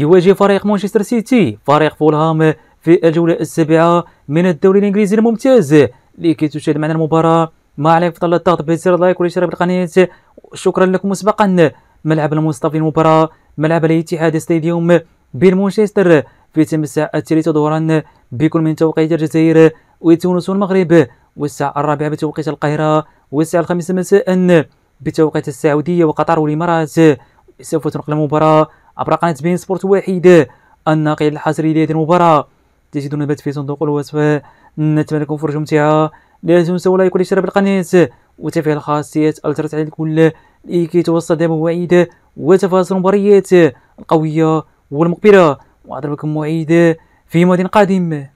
يواجه فريق مانشستر سيتي فريق فولهام في الجولة السابعة من الدوري الإنجليزي الممتاز لكي تشاهد معنا المباراة ما عليك فضل الضغط بزر اللايك والاشتراك بالقناة شكرا لكم مسبقا ملعب المصطفى المباراة ملعب الاتحاد ستاديوم بين مانشستر في تم الساعة الثالثة ظهرا بكل من توقيت الجزائر وتونس والمغرب والساعة الرابعة بتوقيت القاهرة والساعة الخامسة مساء بتوقيت السعودية وقطر والإمارات سوف تنقل المباراة عبر قناة بين سبورت واحد الناقل الحصري لهذه المباراة تجدون البث في صندوق الوصف نتمنى لكم فرجة ممتعة لا تنسوا لايك والاشتراك بالقناة وتفعيل خاصية الجرس على الكل لكي توصل دائما مواعيد وتفاصيل المباريات القوية والمقبلة وأضربكم موعد في ماضي قادم